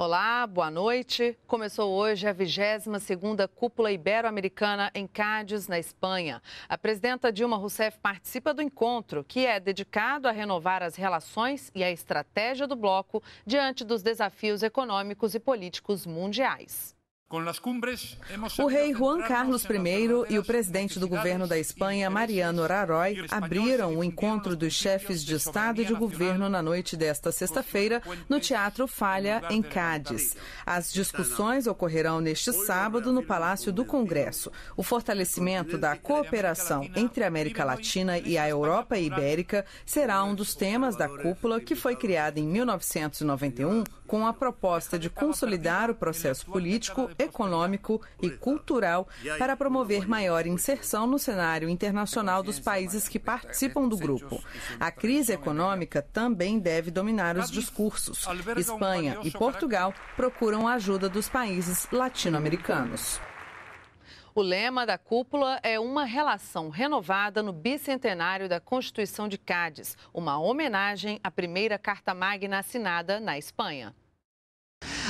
Olá, boa noite. Começou hoje a 22ª Cúpula Ibero-Americana em Cádiz, na Espanha. A presidenta Dilma Rousseff participa do encontro, que é dedicado a renovar as relações e a estratégia do bloco diante dos desafios econômicos e políticos mundiais. O rei Juan Carlos I e o presidente do governo da Espanha, Mariano Raroy, abriram o encontro dos chefes de Estado e de governo na noite desta sexta-feira no Teatro Falha, em Cádiz. As discussões ocorrerão neste sábado no Palácio do Congresso. O fortalecimento da cooperação entre a América Latina e a Europa Ibérica será um dos temas da cúpula que foi criada em 1991 com a proposta de consolidar o processo político econômico e cultural para promover maior inserção no cenário internacional dos países que participam do grupo. A crise econômica também deve dominar os discursos. Espanha e Portugal procuram a ajuda dos países latino-americanos. O lema da cúpula é uma relação renovada no bicentenário da Constituição de Cádiz, uma homenagem à primeira Carta Magna assinada na Espanha.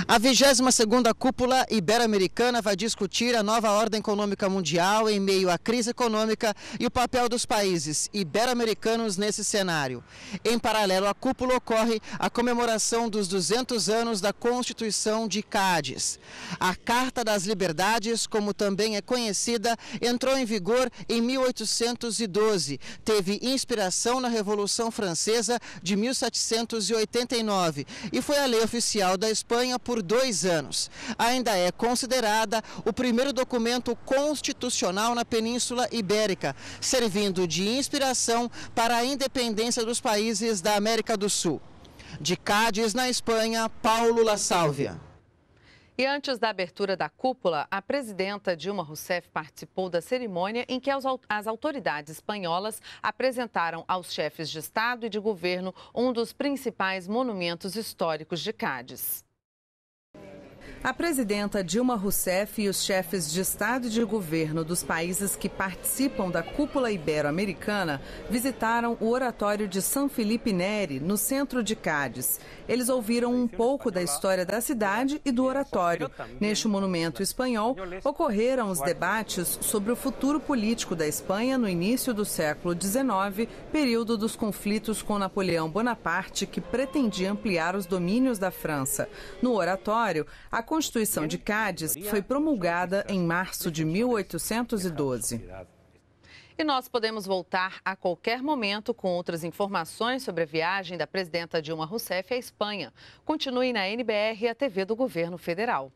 A 22ª Cúpula Ibero-Americana vai discutir a nova ordem econômica mundial em meio à crise econômica e o papel dos países ibero-americanos nesse cenário. Em paralelo à cúpula ocorre a comemoração dos 200 anos da Constituição de Cádiz. A Carta das Liberdades, como também é conhecida, entrou em vigor em 1812. Teve inspiração na Revolução Francesa de 1789 e foi a lei oficial da Espanha por dois anos. Ainda é considerada o primeiro documento constitucional na Península Ibérica, servindo de inspiração para a independência dos países da América do Sul. De Cádiz, na Espanha, Paulo La Sálvia. E antes da abertura da cúpula, a presidenta Dilma Rousseff participou da cerimônia em que as autoridades espanholas apresentaram aos chefes de Estado e de governo um dos principais monumentos históricos de Cádiz. A presidenta Dilma Rousseff e os chefes de Estado e de governo dos países que participam da cúpula ibero-americana visitaram o Oratório de São Felipe Neri, no centro de Cádiz. Eles ouviram um pouco da história da cidade e do oratório. Neste monumento espanhol, ocorreram os debates sobre o futuro político da Espanha no início do século XIX, período dos conflitos com Napoleão Bonaparte, que pretendia ampliar os domínios da França. No oratório, a Constituição de Cádiz foi promulgada em março de 1812. E nós podemos voltar a qualquer momento com outras informações sobre a viagem da presidenta Dilma Rousseff à Espanha. Continue na NBR, a TV do Governo Federal.